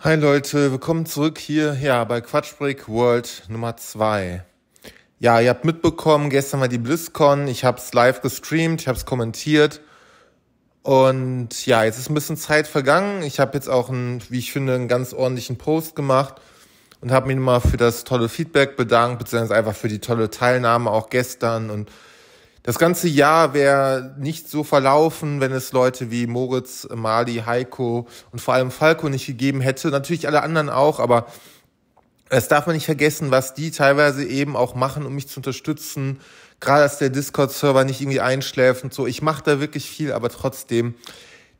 Hi Leute, willkommen zurück hier ja, bei Quatschbreak World Nummer 2. Ja, ihr habt mitbekommen, gestern war die BlizzCon, ich habe es live gestreamt, ich habe es kommentiert und ja, jetzt ist ein bisschen Zeit vergangen. Ich habe jetzt auch, einen, wie ich finde, einen ganz ordentlichen Post gemacht und habe mich nochmal für das tolle Feedback bedankt, beziehungsweise einfach für die tolle Teilnahme auch gestern und das ganze Jahr wäre nicht so verlaufen, wenn es Leute wie Moritz, Mali, Heiko und vor allem Falco nicht gegeben hätte. Natürlich alle anderen auch, aber es darf man nicht vergessen, was die teilweise eben auch machen, um mich zu unterstützen. Gerade dass der Discord-Server nicht irgendwie einschläft und so. Ich mache da wirklich viel, aber trotzdem,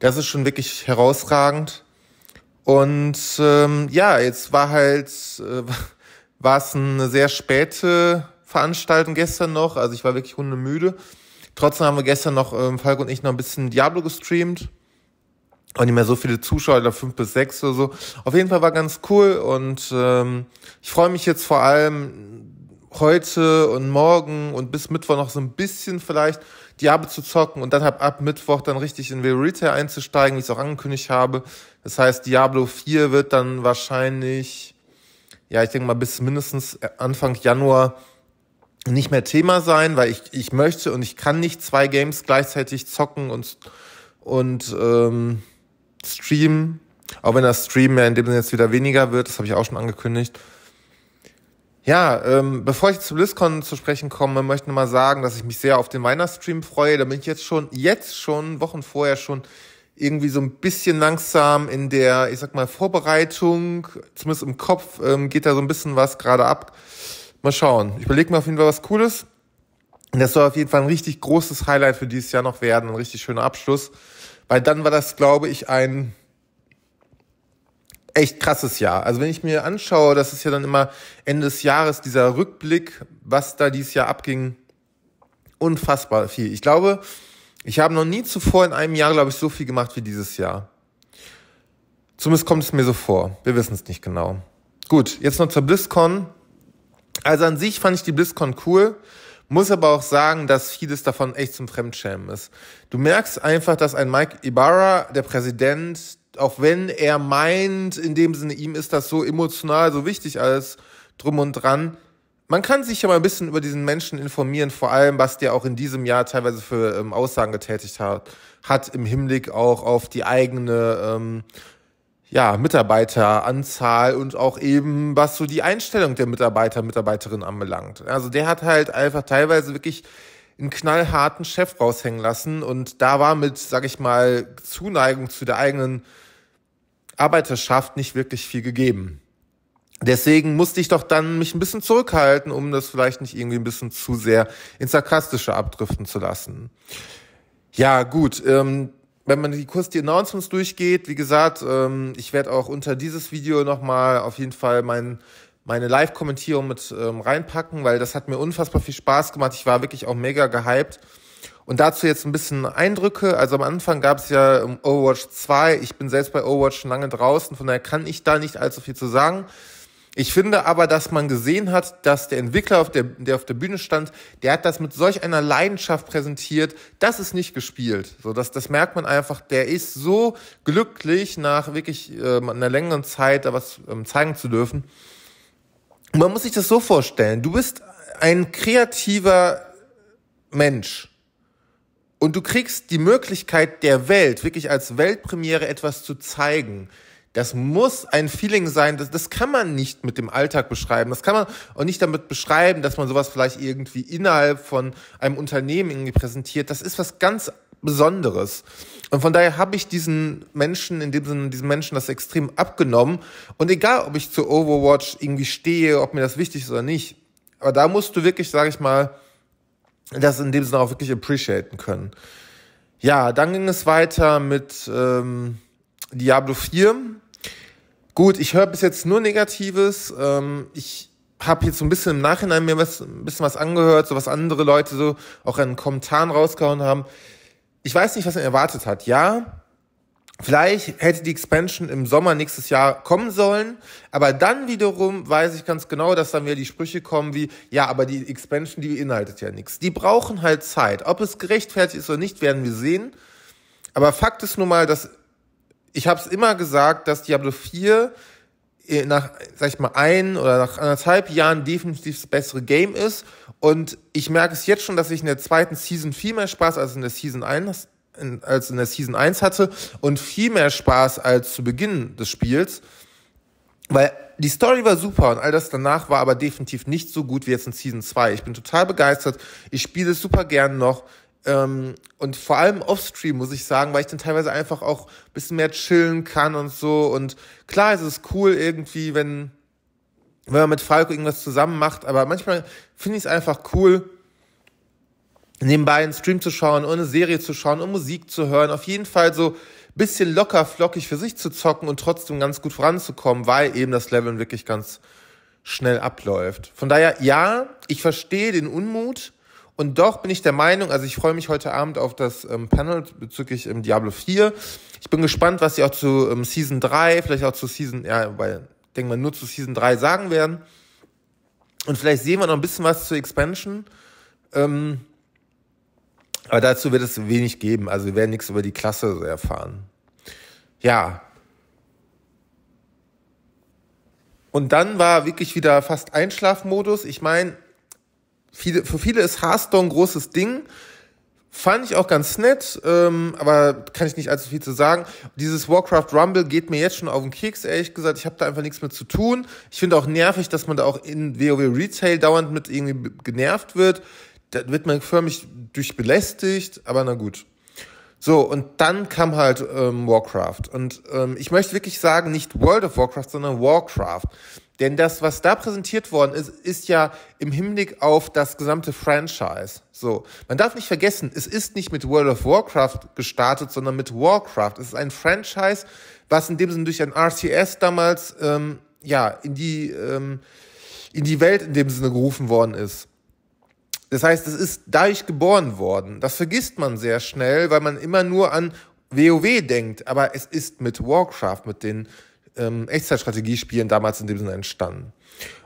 das ist schon wirklich herausragend. Und ähm, ja, jetzt war halt, äh, war es eine sehr späte veranstalten gestern noch. Also ich war wirklich hundemüde. Trotzdem haben wir gestern noch, ähm, Falk und ich, noch ein bisschen Diablo gestreamt. Und nicht mehr so viele Zuschauer, da fünf bis sechs oder so. Auf jeden Fall war ganz cool und ähm, ich freue mich jetzt vor allem heute und morgen und bis Mittwoch noch so ein bisschen vielleicht Diablo zu zocken und dann hab ab Mittwoch dann richtig in Retail einzusteigen, wie ich es auch angekündigt habe. Das heißt, Diablo 4 wird dann wahrscheinlich, ja, ich denke mal bis mindestens Anfang Januar nicht mehr Thema sein, weil ich, ich möchte und ich kann nicht zwei Games gleichzeitig zocken und, und ähm, streamen. Auch wenn das Stream ja in dem Sinne jetzt wieder weniger wird, das habe ich auch schon angekündigt. Ja, ähm, bevor ich zu BlizzCon zu sprechen komme, möchte ich nochmal sagen, dass ich mich sehr auf den Weihnachtsstream freue. Da bin ich jetzt schon, jetzt schon, Wochen vorher schon irgendwie so ein bisschen langsam in der, ich sag mal, Vorbereitung, zumindest im Kopf ähm, geht da so ein bisschen was gerade ab. Mal schauen. Ich überlege mir auf jeden Fall was Cooles. Und das soll auf jeden Fall ein richtig großes Highlight für dieses Jahr noch werden, ein richtig schöner Abschluss. Weil dann war das, glaube ich, ein echt krasses Jahr. Also wenn ich mir anschaue, das ist ja dann immer Ende des Jahres dieser Rückblick, was da dieses Jahr abging, unfassbar viel. Ich glaube, ich habe noch nie zuvor in einem Jahr, glaube ich, so viel gemacht wie dieses Jahr. Zumindest kommt es mir so vor. Wir wissen es nicht genau. Gut, jetzt noch zur BlizzCon. Also an sich fand ich die BlizzCon cool, muss aber auch sagen, dass vieles davon echt zum Fremdschämen ist. Du merkst einfach, dass ein Mike Ibarra, der Präsident, auch wenn er meint, in dem Sinne, ihm ist das so emotional, so wichtig alles drum und dran, man kann sich ja mal ein bisschen über diesen Menschen informieren, vor allem was der auch in diesem Jahr teilweise für ähm, Aussagen getätigt hat, hat im Hinblick auch auf die eigene ähm, ja, Mitarbeiteranzahl und auch eben, was so die Einstellung der Mitarbeiter, Mitarbeiterin anbelangt. Also der hat halt einfach teilweise wirklich einen knallharten Chef raushängen lassen und da war mit, sag ich mal, Zuneigung zu der eigenen Arbeiterschaft nicht wirklich viel gegeben. Deswegen musste ich doch dann mich ein bisschen zurückhalten, um das vielleicht nicht irgendwie ein bisschen zu sehr ins Sarkastische abdriften zu lassen. Ja, gut, ähm, wenn man die, kurz die Announcements durchgeht, wie gesagt, ähm, ich werde auch unter dieses Video nochmal auf jeden Fall mein, meine Live-Kommentierung mit ähm, reinpacken, weil das hat mir unfassbar viel Spaß gemacht. Ich war wirklich auch mega gehypt. Und dazu jetzt ein bisschen Eindrücke. Also am Anfang gab es ja ähm, Overwatch 2. Ich bin selbst bei Overwatch schon lange draußen, von daher kann ich da nicht allzu viel zu sagen. Ich finde aber, dass man gesehen hat, dass der Entwickler, auf der, der auf der Bühne stand, der hat das mit solch einer Leidenschaft präsentiert. Das ist nicht gespielt. So, das, das merkt man einfach. Der ist so glücklich, nach wirklich äh, einer längeren Zeit da was ähm, zeigen zu dürfen. man muss sich das so vorstellen. Du bist ein kreativer Mensch. Und du kriegst die Möglichkeit der Welt, wirklich als Weltpremiere etwas zu zeigen. Das muss ein Feeling sein, das, das kann man nicht mit dem Alltag beschreiben. Das kann man auch nicht damit beschreiben, dass man sowas vielleicht irgendwie innerhalb von einem Unternehmen irgendwie präsentiert. Das ist was ganz Besonderes. Und von daher habe ich diesen Menschen, in dem Sinne, diesen Menschen das extrem abgenommen. Und egal, ob ich zu Overwatch irgendwie stehe, ob mir das wichtig ist oder nicht, aber da musst du wirklich, sage ich mal, das in dem Sinne auch wirklich appreciaten können. Ja, dann ging es weiter mit ähm, Diablo 4. Gut, ich höre bis jetzt nur Negatives. Ähm, ich habe jetzt so ein bisschen im Nachhinein mir was, ein bisschen was angehört, so was andere Leute so auch in Kommentaren rausgehauen haben. Ich weiß nicht, was man erwartet hat. Ja, Vielleicht hätte die Expansion im Sommer nächstes Jahr kommen sollen, aber dann wiederum weiß ich ganz genau, dass dann wieder die Sprüche kommen wie, ja, aber die Expansion, die beinhaltet ja nichts. Die brauchen halt Zeit. Ob es gerechtfertigt ist oder nicht, werden wir sehen. Aber Fakt ist nun mal, dass ich habe es immer gesagt, dass Diablo 4 äh, nach, sag ich mal, ein oder nach anderthalb Jahren definitiv das bessere Game ist. Und ich merke es jetzt schon, dass ich in der zweiten Season viel mehr Spaß als in der Season 1, als in der Season 1 hatte und viel mehr Spaß als zu Beginn des Spiels. Weil die Story war super und all das danach war aber definitiv nicht so gut wie jetzt in Season 2. Ich bin total begeistert. Ich spiele es super gern noch. Ähm, und vor allem offstream, muss ich sagen, weil ich dann teilweise einfach auch ein bisschen mehr chillen kann und so. Und klar, es ist cool irgendwie, wenn, wenn man mit Falco irgendwas zusammen macht, aber manchmal finde ich es einfach cool, nebenbei einen Stream zu schauen, ohne Serie zu schauen, um Musik zu hören. Auf jeden Fall so ein bisschen locker flockig für sich zu zocken und trotzdem ganz gut voranzukommen, weil eben das Leveln wirklich ganz schnell abläuft. Von daher, ja, ich verstehe den Unmut, und doch bin ich der Meinung, also ich freue mich heute Abend auf das ähm, Panel bezüglich ähm, Diablo 4. Ich bin gespannt, was sie auch zu ähm, Season 3, vielleicht auch zu Season, ja, weil, denke mal, nur zu Season 3 sagen werden. Und vielleicht sehen wir noch ein bisschen was zur Expansion. Ähm, aber dazu wird es wenig geben. Also wir werden nichts über die Klasse erfahren. Ja. Und dann war wirklich wieder fast Einschlafmodus. Ich meine, viele, für viele ist Hearthstone ein großes Ding. Fand ich auch ganz nett, ähm, aber kann ich nicht allzu viel zu sagen. Dieses Warcraft Rumble geht mir jetzt schon auf den Keks, ehrlich gesagt. Ich habe da einfach nichts mit zu tun. Ich finde auch nervig, dass man da auch in WoW Retail dauernd mit irgendwie genervt wird. Da wird man förmlich durchbelästigt, aber na gut. So, und dann kam halt ähm, Warcraft. Und ähm, ich möchte wirklich sagen, nicht World of Warcraft, sondern Warcraft. Denn das, was da präsentiert worden ist, ist ja im Hinblick auf das gesamte Franchise. So. Man darf nicht vergessen, es ist nicht mit World of Warcraft gestartet, sondern mit Warcraft. Es ist ein Franchise, was in dem Sinne durch ein RCS damals, ähm, ja, in die, ähm, in die Welt in dem Sinne gerufen worden ist. Das heißt, es ist dadurch geboren worden. Das vergisst man sehr schnell, weil man immer nur an WoW denkt. Aber es ist mit Warcraft, mit den ähm, Echtzeitstrategiespielen damals in dem Sinne entstanden.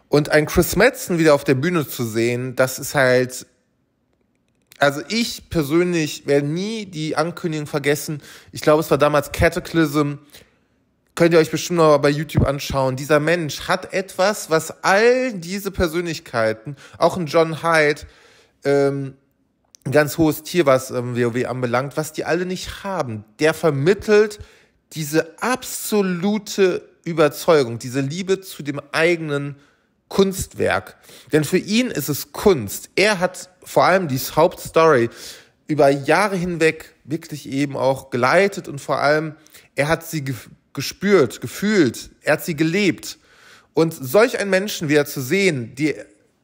Und ein Chris Madsen wieder auf der Bühne zu sehen, das ist halt. Also ich persönlich werde nie die Ankündigung vergessen. Ich glaube, es war damals Cataclysm. Könnt ihr euch bestimmt noch mal bei YouTube anschauen. Dieser Mensch hat etwas, was all diese Persönlichkeiten, auch ein John Hyde, ähm, ein ganz hohes Tier, was ähm, WoW anbelangt, was die alle nicht haben. Der vermittelt diese absolute Überzeugung, diese Liebe zu dem eigenen Kunstwerk. Denn für ihn ist es Kunst. Er hat vor allem die Hauptstory über Jahre hinweg wirklich eben auch geleitet und vor allem er hat sie ge gespürt, gefühlt, er hat sie gelebt. Und solch einen Menschen wieder zu sehen, die,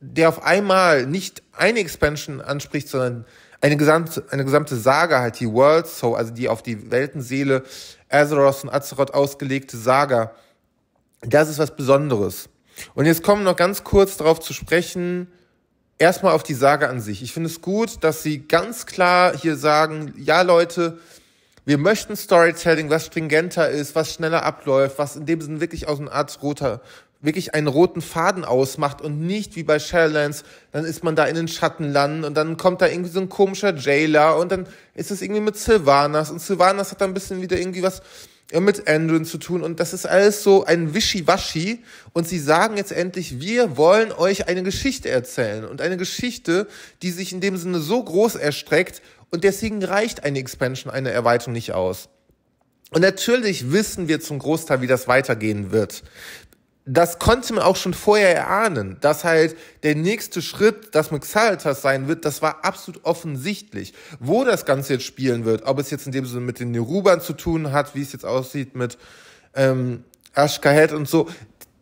der auf einmal nicht eine Expansion anspricht, sondern eine gesamte, eine gesamte Saga, halt die World Soul, also die auf die Weltenseele Azeroth und Azeroth ausgelegte Saga, das ist was Besonderes. Und jetzt kommen wir noch ganz kurz darauf zu sprechen, erstmal auf die Saga an sich. Ich finde es gut, dass sie ganz klar hier sagen, ja Leute, wir möchten Storytelling, was stringenter ist, was schneller abläuft, was in dem Sinne wirklich aus einer Art roter wirklich einen roten Faden ausmacht und nicht wie bei Shadowlands, dann ist man da in den Schatten landen und dann kommt da irgendwie so ein komischer Jailer und dann ist es irgendwie mit Sylvanas und Sylvanas hat dann ein bisschen wieder irgendwie was äh, mit Andrew zu tun und das ist alles so ein Wischiwaschi und sie sagen jetzt endlich, wir wollen euch eine Geschichte erzählen und eine Geschichte, die sich in dem Sinne so groß erstreckt und deswegen reicht eine Expansion, eine Erweiterung nicht aus. Und natürlich wissen wir zum Großteil, wie das weitergehen wird das konnte man auch schon vorher erahnen, dass halt der nächste Schritt, dass man Xaltas sein wird, das war absolut offensichtlich. Wo das Ganze jetzt spielen wird, ob es jetzt in dem Sinne mit den Nerubern zu tun hat, wie es jetzt aussieht mit ähm, Ashkahed und so,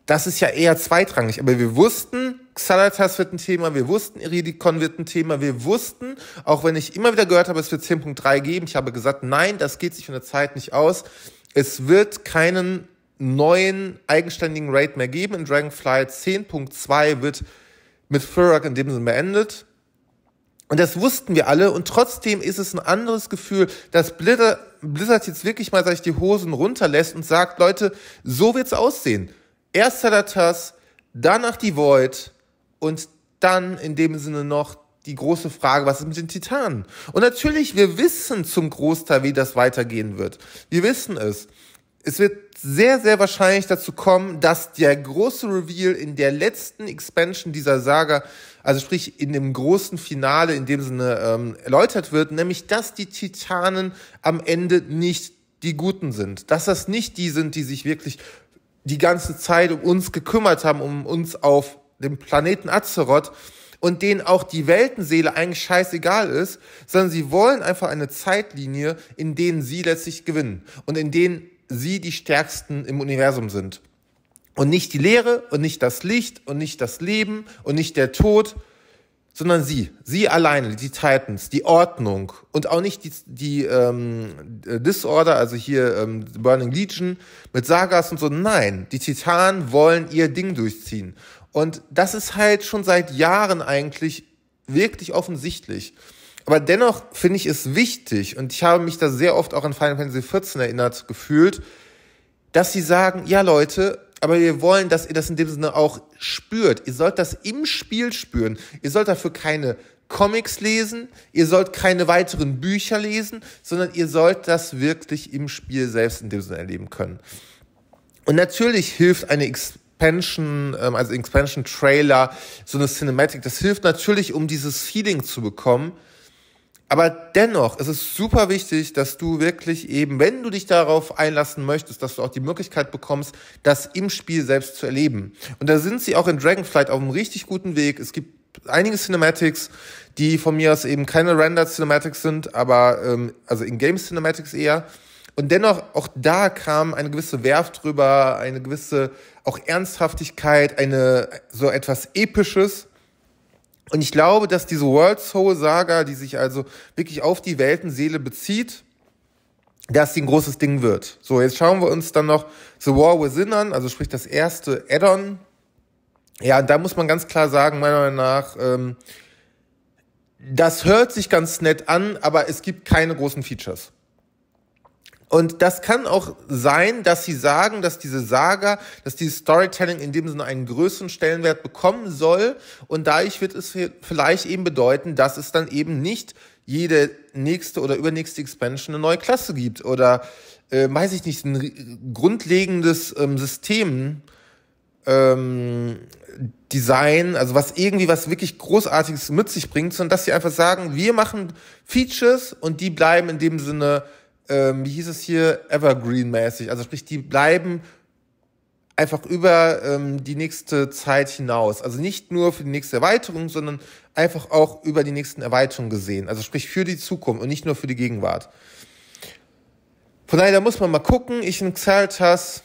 das ist ja eher zweitrangig. Aber wir wussten, Xalatas wird ein Thema, wir wussten, Iridikon wird ein Thema, wir wussten, auch wenn ich immer wieder gehört habe, es wird 10.3 geben, ich habe gesagt, nein, das geht sich von der Zeit nicht aus. Es wird keinen neuen eigenständigen Raid mehr geben. In Dragonfly 10.2 wird mit Thurak in dem Sinne beendet. Und das wussten wir alle und trotzdem ist es ein anderes Gefühl, dass Blizzard, Blizzard jetzt wirklich mal sich die Hosen runterlässt und sagt, Leute, so wird's aussehen. Erst Salatas, danach die Void und dann in dem Sinne noch die große Frage, was ist mit den Titanen? Und natürlich, wir wissen zum Großteil, wie das weitergehen wird. Wir wissen es es wird sehr, sehr wahrscheinlich dazu kommen, dass der große Reveal in der letzten Expansion dieser Saga, also sprich in dem großen Finale in dem Sinne ähm, erläutert wird, nämlich dass die Titanen am Ende nicht die Guten sind. Dass das nicht die sind, die sich wirklich die ganze Zeit um uns gekümmert haben, um uns auf dem Planeten Azeroth und denen auch die Weltenseele eigentlich scheißegal ist, sondern sie wollen einfach eine Zeitlinie, in denen sie letztlich gewinnen und in denen sie die Stärksten im Universum sind. Und nicht die Leere und nicht das Licht und nicht das Leben und nicht der Tod, sondern sie, sie alleine, die Titans, die Ordnung und auch nicht die, die ähm, Disorder, also hier ähm, Burning Legion mit Sagas und so. Nein, die Titanen wollen ihr Ding durchziehen. Und das ist halt schon seit Jahren eigentlich wirklich offensichtlich. Aber dennoch finde ich es wichtig, und ich habe mich da sehr oft auch an Final Fantasy XIV erinnert gefühlt, dass sie sagen, ja Leute, aber wir wollen, dass ihr das in dem Sinne auch spürt. Ihr sollt das im Spiel spüren. Ihr sollt dafür keine Comics lesen, ihr sollt keine weiteren Bücher lesen, sondern ihr sollt das wirklich im Spiel selbst in dem Sinne erleben können. Und natürlich hilft eine Expansion, ähm, also Expansion Trailer, so eine Cinematic, das hilft natürlich, um dieses Feeling zu bekommen. Aber dennoch es ist super wichtig, dass du wirklich eben, wenn du dich darauf einlassen möchtest, dass du auch die Möglichkeit bekommst, das im Spiel selbst zu erleben. Und da sind sie auch in Dragonflight auf einem richtig guten Weg. Es gibt einige Cinematics, die von mir aus eben keine Rendered Cinematics sind, aber ähm, also in-game Cinematics eher. Und dennoch, auch da kam eine gewisse Werft drüber, eine gewisse auch Ernsthaftigkeit, eine so etwas Episches. Und ich glaube, dass diese World Soul Saga, die sich also wirklich auf die Weltenseele bezieht, dass sie ein großes Ding wird. So, jetzt schauen wir uns dann noch The War Within an, also sprich das erste Add-on. Ja, da muss man ganz klar sagen, meiner Meinung nach, ähm, das hört sich ganz nett an, aber es gibt keine großen Features. Und das kann auch sein, dass sie sagen, dass diese Saga, dass dieses Storytelling in dem Sinne einen größeren Stellenwert bekommen soll. Und dadurch wird es vielleicht eben bedeuten, dass es dann eben nicht jede nächste oder übernächste Expansion eine neue Klasse gibt oder, äh, weiß ich nicht, ein grundlegendes ähm, System, ähm, Design, also was irgendwie was wirklich Großartiges mit sich bringt, sondern dass sie einfach sagen, wir machen Features und die bleiben in dem Sinne ähm, wie hieß es hier, Evergreen-mäßig. Also sprich, die bleiben einfach über ähm, die nächste Zeit hinaus. Also nicht nur für die nächste Erweiterung, sondern einfach auch über die nächsten Erweiterungen gesehen. Also sprich für die Zukunft und nicht nur für die Gegenwart. Von daher, da muss man mal gucken. Ich in Xaltas,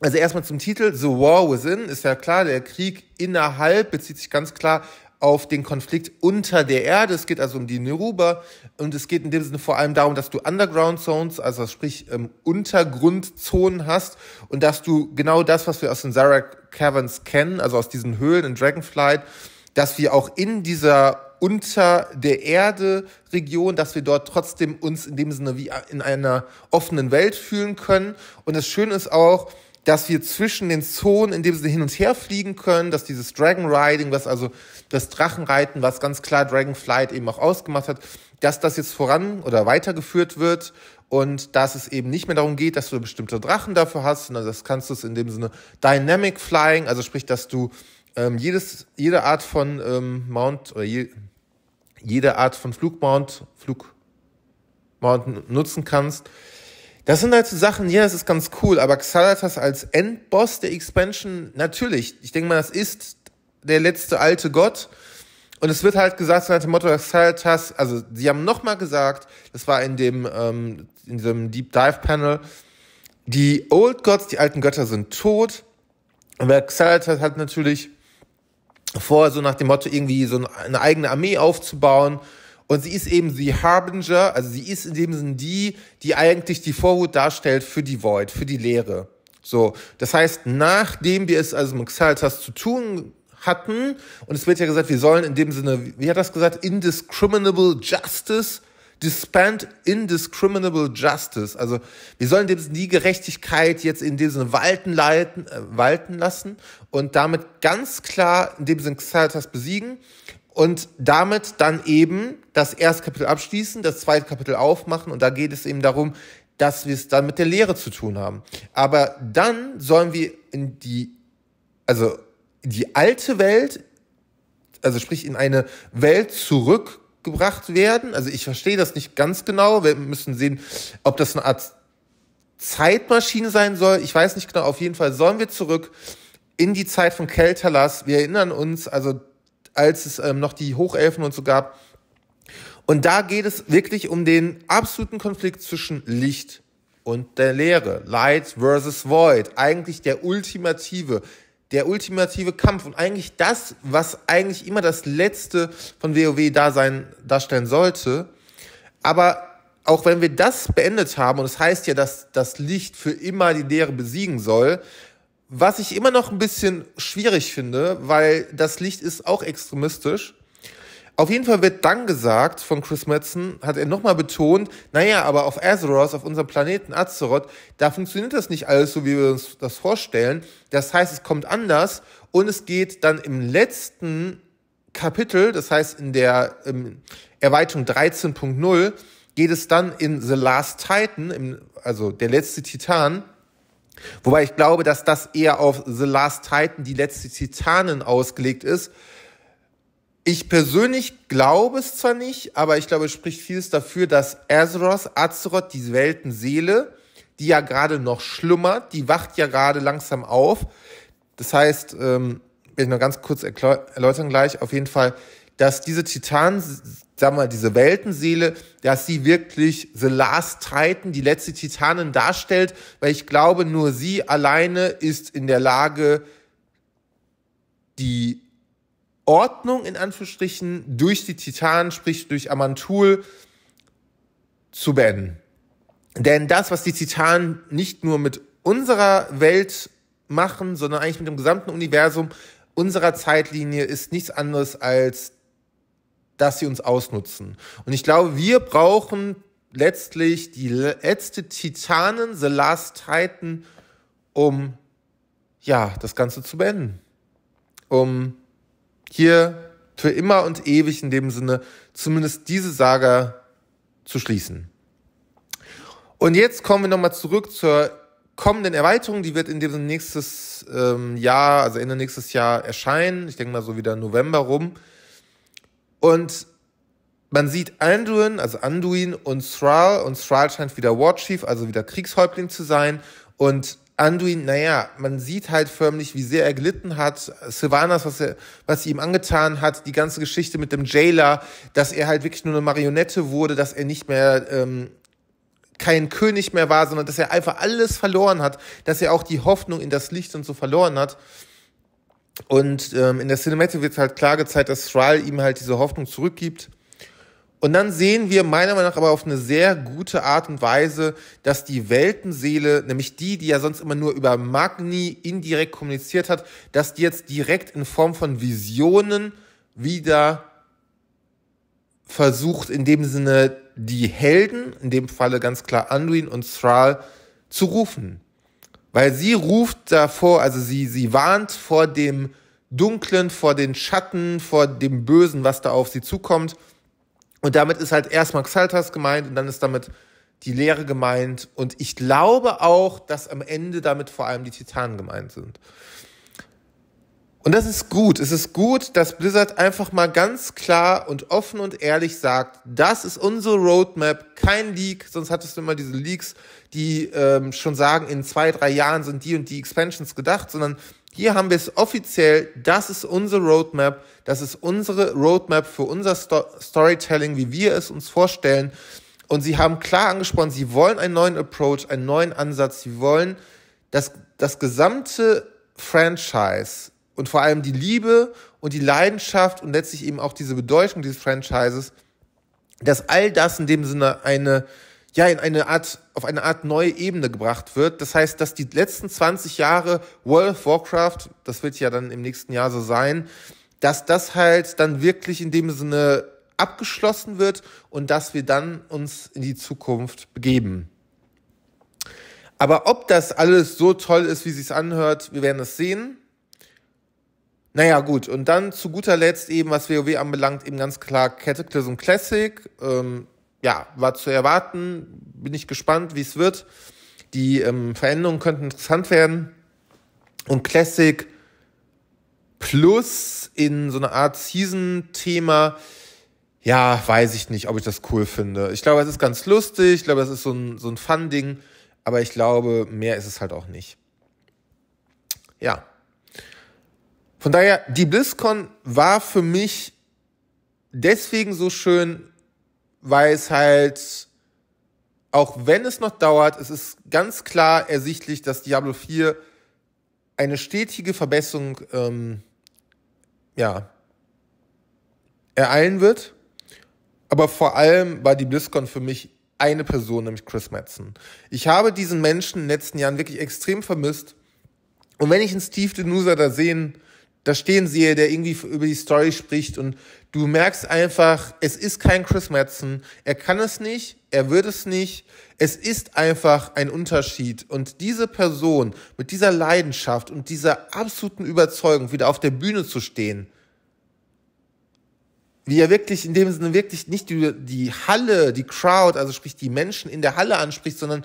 also erstmal zum Titel, The War Within, ist ja klar, der Krieg innerhalb bezieht sich ganz klar auf den Konflikt unter der Erde. Es geht also um die Neruba und es geht in dem Sinne vor allem darum, dass du Underground Zones, also sprich ähm, Untergrundzonen hast und dass du genau das, was wir aus den Zara Caverns kennen, also aus diesen Höhlen in Dragonflight, dass wir auch in dieser unter der Erde Region, dass wir dort trotzdem uns in dem Sinne wie in einer offenen Welt fühlen können. Und das Schöne ist auch, dass wir zwischen den Zonen in dem Sinne hin und her fliegen können, dass dieses Dragon Riding, was also das Drachenreiten, was ganz klar Dragonflight eben auch ausgemacht hat, dass das jetzt voran oder weitergeführt wird und dass es eben nicht mehr darum geht, dass du bestimmte Drachen dafür hast, sondern das kannst du es in dem Sinne Dynamic Flying, also sprich, dass du ähm, jedes, jede Art von ähm, Mount oder je, jede Art von Flugmount, Flugmount nutzen kannst, das sind halt so Sachen, ja, das ist ganz cool, aber Xalatas als Endboss der Expansion, natürlich, ich denke mal, das ist der letzte alte Gott. Und es wird halt gesagt, so nach dem Motto, Xalatas, also sie haben nochmal gesagt, das war in dem, ähm, in diesem Deep Dive Panel, die Old Gods, die alten Götter sind tot. Und wer Xalatas hat natürlich vor, so nach dem Motto, irgendwie so eine eigene Armee aufzubauen und sie ist eben die Harbinger, also sie ist in dem Sinn die, die eigentlich die Vorhut darstellt für die Void, für die Leere. So, das heißt, nachdem wir es also mit Xaltas zu tun hatten, und es wird ja gesagt, wir sollen in dem Sinne, wie hat das gesagt, indiscriminable justice Dispend indiscriminable justice. Also wir sollen dem die Gerechtigkeit jetzt in diesem Walten leiten, äh, walten lassen und damit ganz klar in dem Sinne Xaltas besiegen und damit dann eben das erste Kapitel abschließen, das zweite Kapitel aufmachen und da geht es eben darum, dass wir es dann mit der Lehre zu tun haben. Aber dann sollen wir in die, also die alte Welt, also sprich in eine Welt zurückgebracht werden. Also ich verstehe das nicht ganz genau. Wir müssen sehen, ob das eine Art Zeitmaschine sein soll. Ich weiß nicht genau. Auf jeden Fall sollen wir zurück in die Zeit von Keltalas. Wir erinnern uns, also als es ähm, noch die Hochelfen und so gab. Und da geht es wirklich um den absoluten Konflikt zwischen Licht und der Leere. Light versus Void. Eigentlich der ultimative, der ultimative Kampf und eigentlich das, was eigentlich immer das Letzte von WoW da sein, darstellen sollte. Aber auch wenn wir das beendet haben, und es das heißt ja, dass das Licht für immer die Leere besiegen soll, was ich immer noch ein bisschen schwierig finde, weil das Licht ist auch extremistisch. Auf jeden Fall wird dann gesagt von Chris Madsen, hat er nochmal betont, naja, aber auf Azeroth, auf unserem Planeten Azeroth, da funktioniert das nicht alles so, wie wir uns das vorstellen. Das heißt, es kommt anders und es geht dann im letzten Kapitel, das heißt in der ähm, Erweiterung 13.0, geht es dann in The Last Titan, im, also der letzte Titan, Wobei ich glaube, dass das eher auf The Last Titan, die letzte Titanin ausgelegt ist. Ich persönlich glaube es zwar nicht, aber ich glaube, es spricht vieles dafür, dass Azeroth, Azeroth, die Weltenseele, die ja gerade noch schlummert, die wacht ja gerade langsam auf. Das heißt, ähm, will ich noch ganz kurz erläutern gleich, auf jeden Fall, dass diese Titanen, sagen wir mal, diese Weltenseele, dass sie wirklich The Last Titan, die letzte Titanin darstellt, weil ich glaube, nur sie alleine ist in der Lage, die Ordnung in Anführungsstrichen durch die Titanen, sprich durch Amantul, zu beenden. Denn das, was die Titanen nicht nur mit unserer Welt machen, sondern eigentlich mit dem gesamten Universum unserer Zeitlinie, ist nichts anderes als dass sie uns ausnutzen. Und ich glaube, wir brauchen letztlich die letzte Titanen, The Last Titan, um ja, das Ganze zu beenden. Um hier für immer und ewig in dem Sinne zumindest diese Saga zu schließen. Und jetzt kommen wir nochmal zurück zur kommenden Erweiterung. Die wird in dem nächsten ähm, Jahr, also Ende nächstes Jahr erscheinen. Ich denke mal so wieder November rum. Und man sieht Anduin, also Anduin und Thrall, und Thrall scheint wieder Warchief, also wieder Kriegshäuptling zu sein. Und Anduin, naja, man sieht halt förmlich, wie sehr er gelitten hat. Sylvanas, was, er, was sie ihm angetan hat, die ganze Geschichte mit dem Jailer, dass er halt wirklich nur eine Marionette wurde, dass er nicht mehr ähm, kein König mehr war, sondern dass er einfach alles verloren hat, dass er auch die Hoffnung in das Licht und so verloren hat. Und ähm, in der Cinematic wird halt klar gezeigt, dass Thrall ihm halt diese Hoffnung zurückgibt. Und dann sehen wir meiner Meinung nach aber auf eine sehr gute Art und Weise, dass die Weltenseele, nämlich die, die ja sonst immer nur über Magni indirekt kommuniziert hat, dass die jetzt direkt in Form von Visionen wieder versucht, in dem Sinne die Helden, in dem Falle ganz klar Anduin und Thrall, zu rufen. Weil sie ruft davor, also sie, sie warnt vor dem Dunklen, vor den Schatten, vor dem Bösen, was da auf sie zukommt. Und damit ist halt erstmal Xaltas gemeint und dann ist damit die Lehre gemeint. Und ich glaube auch, dass am Ende damit vor allem die Titanen gemeint sind. Und das ist gut. Es ist gut, dass Blizzard einfach mal ganz klar und offen und ehrlich sagt, das ist unsere Roadmap, kein Leak. Sonst hattest du immer diese Leaks, die ähm, schon sagen, in zwei, drei Jahren sind die und die Expansions gedacht, sondern hier haben wir es offiziell, das ist unsere Roadmap, das ist unsere Roadmap für unser Sto Storytelling, wie wir es uns vorstellen. Und sie haben klar angesprochen, sie wollen einen neuen Approach, einen neuen Ansatz, sie wollen dass das gesamte Franchise und vor allem die Liebe und die Leidenschaft und letztlich eben auch diese Bedeutung dieses Franchises, dass all das in dem Sinne eine, ja, in eine Art, auf eine Art neue Ebene gebracht wird. Das heißt, dass die letzten 20 Jahre World of Warcraft, das wird ja dann im nächsten Jahr so sein, dass das halt dann wirklich in dem Sinne abgeschlossen wird und dass wir dann uns in die Zukunft begeben. Aber ob das alles so toll ist, wie sich's anhört, wir werden es sehen. Naja, gut. Und dann zu guter Letzt eben, was WoW anbelangt, eben ganz klar Cataclysm Classic. Ähm, ja, war zu erwarten. Bin ich gespannt, wie es wird. Die ähm, Veränderungen könnten interessant werden. Und Classic Plus in so einer Art Season-Thema. Ja, weiß ich nicht, ob ich das cool finde. Ich glaube, es ist ganz lustig. Ich glaube, es ist so ein, so ein Fun-Ding. Aber ich glaube, mehr ist es halt auch nicht. Ja. Von daher, die BlizzCon war für mich deswegen so schön, weil es halt, auch wenn es noch dauert, es ist ganz klar ersichtlich, dass Diablo 4 eine stetige Verbesserung ähm, ja, ereilen wird. Aber vor allem war die BlizzCon für mich eine Person, nämlich Chris Madsen. Ich habe diesen Menschen in den letzten Jahren wirklich extrem vermisst. Und wenn ich einen Steve Denusa da sehen da stehen sehe, der irgendwie über die Story spricht und du merkst einfach, es ist kein Chris Madsen, er kann es nicht, er wird es nicht, es ist einfach ein Unterschied und diese Person mit dieser Leidenschaft und dieser absoluten Überzeugung wieder auf der Bühne zu stehen, wie er wirklich in dem Sinne wirklich nicht die, die Halle, die Crowd, also sprich die Menschen in der Halle anspricht, sondern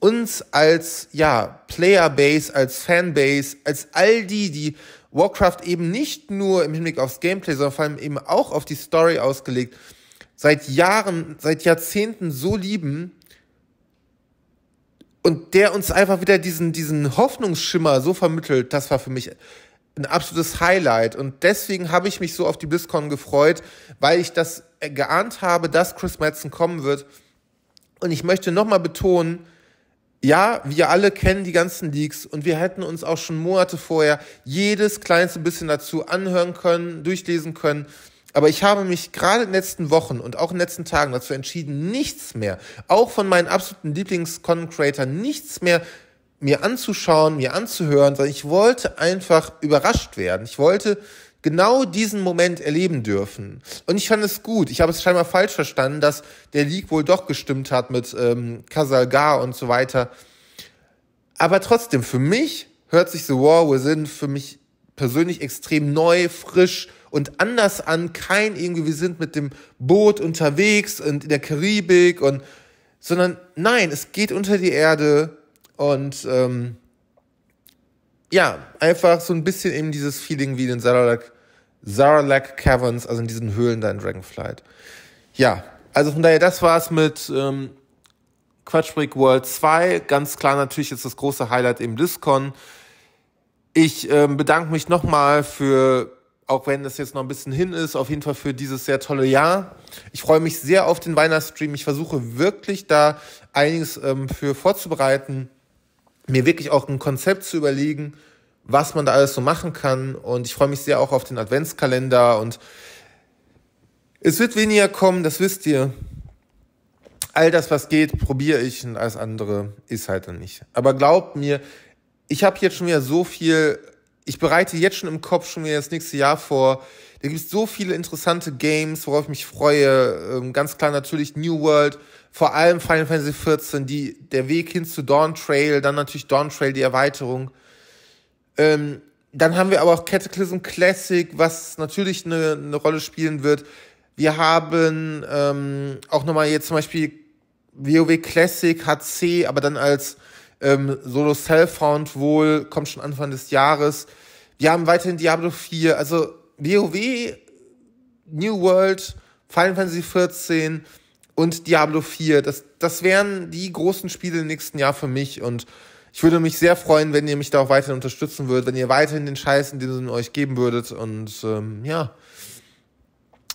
uns als ja Playerbase, als Fanbase, als all die, die Warcraft eben nicht nur im Hinblick aufs Gameplay, sondern vor allem eben auch auf die Story ausgelegt, seit Jahren, seit Jahrzehnten so lieben und der uns einfach wieder diesen, diesen Hoffnungsschimmer so vermittelt, das war für mich ein absolutes Highlight. Und deswegen habe ich mich so auf die BlizzCon gefreut, weil ich das geahnt habe, dass Chris Madsen kommen wird. Und ich möchte nochmal betonen, ja, wir alle kennen die ganzen Leaks und wir hätten uns auch schon Monate vorher jedes kleinste bisschen dazu anhören können, durchlesen können. Aber ich habe mich gerade in den letzten Wochen und auch in den letzten Tagen dazu entschieden, nichts mehr, auch von meinen absoluten lieblings con creator nichts mehr mir anzuschauen, mir anzuhören, sondern ich wollte einfach überrascht werden. Ich wollte genau diesen Moment erleben dürfen. Und ich fand es gut. Ich habe es scheinbar falsch verstanden, dass der League wohl doch gestimmt hat mit ähm, Kasalgar und so weiter. Aber trotzdem, für mich hört sich The War Within für mich persönlich extrem neu, frisch und anders an. Kein irgendwie, wir sind mit dem Boot unterwegs und in der Karibik und, sondern nein, es geht unter die Erde und, ähm, ja, einfach so ein bisschen eben dieses Feeling wie in Sarawak Zaralak Caverns, also in diesen Höhlen da in Dragonflight. Ja, also von daher, das war's mit ähm, Quatschbrick World 2. Ganz klar natürlich jetzt das große Highlight im BlizzCon. Ich ähm, bedanke mich nochmal für, auch wenn das jetzt noch ein bisschen hin ist, auf jeden Fall für dieses sehr tolle Jahr. Ich freue mich sehr auf den Weihnachtsstream. Ich versuche wirklich da einiges ähm, für vorzubereiten, mir wirklich auch ein Konzept zu überlegen was man da alles so machen kann. Und ich freue mich sehr auch auf den Adventskalender. Und es wird weniger kommen, das wisst ihr. All das, was geht, probiere ich und alles andere ist halt dann nicht. Aber glaubt mir, ich habe jetzt schon wieder so viel, ich bereite jetzt schon im Kopf schon wieder das nächste Jahr vor. Da gibt es so viele interessante Games, worauf ich mich freue. Ähm, ganz klar natürlich New World, vor allem Final Fantasy XIV, die, der Weg hin zu Dawn Trail, dann natürlich Dawn Trail, die Erweiterung. Ähm, dann haben wir aber auch Cataclysm Classic, was natürlich eine, eine Rolle spielen wird. Wir haben ähm, auch nochmal jetzt zum Beispiel WoW Classic, HC, aber dann als ähm, Solo Self-Found wohl, kommt schon Anfang des Jahres. Wir haben weiterhin Diablo 4, also WoW, New World, Final Fantasy 14 und Diablo 4. Das, das wären die großen Spiele im nächsten Jahr für mich und ich würde mich sehr freuen, wenn ihr mich da auch weiterhin unterstützen würdet, wenn ihr weiterhin den Scheiß in dem Sinne euch geben würdet. Und ähm, ja,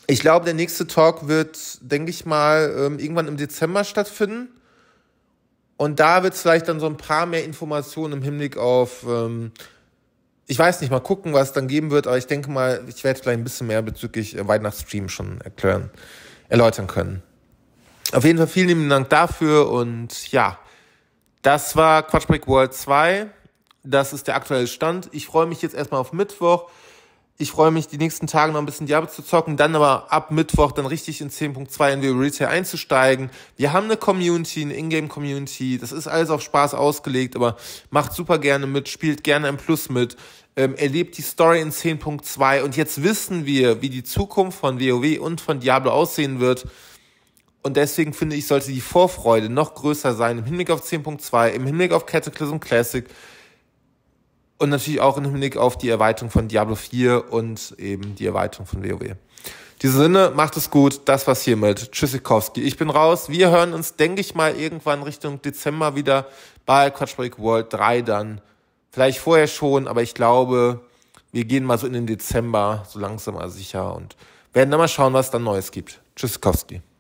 ich glaube, der nächste Talk wird, denke ich mal, ähm, irgendwann im Dezember stattfinden. Und da wird es vielleicht dann so ein paar mehr Informationen im Hinblick auf, ähm, ich weiß nicht, mal gucken, was es dann geben wird, aber ich denke mal, ich werde vielleicht ein bisschen mehr bezüglich äh, Weihnachtsstream schon erklären, erläutern können. Auf jeden Fall vielen lieben Dank dafür und ja. Das war Quatschbreak World 2. Das ist der aktuelle Stand. Ich freue mich jetzt erstmal auf Mittwoch. Ich freue mich, die nächsten Tage noch ein bisschen Diablo zu zocken, dann aber ab Mittwoch dann richtig in 10.2 in WoW Retail einzusteigen. Wir haben eine Community, eine Ingame-Community. Das ist alles auf Spaß ausgelegt, aber macht super gerne mit, spielt gerne ein Plus mit, ähm, erlebt die Story in 10.2 und jetzt wissen wir, wie die Zukunft von WoW und von Diablo aussehen wird. Und deswegen finde ich, sollte die Vorfreude noch größer sein im Hinblick auf 10.2, im Hinblick auf Cataclysm Classic und natürlich auch im Hinblick auf die Erweiterung von Diablo 4 und eben die Erweiterung von WoW. In diesem Sinne, macht es gut. Das war's hiermit. Tschüssikowski. Ich bin raus. Wir hören uns, denke ich mal, irgendwann Richtung Dezember wieder bei Quatsch World 3 dann. Vielleicht vorher schon, aber ich glaube, wir gehen mal so in den Dezember, so langsam mal sicher und werden dann mal schauen, was es dann Neues gibt. Tschüssikowski.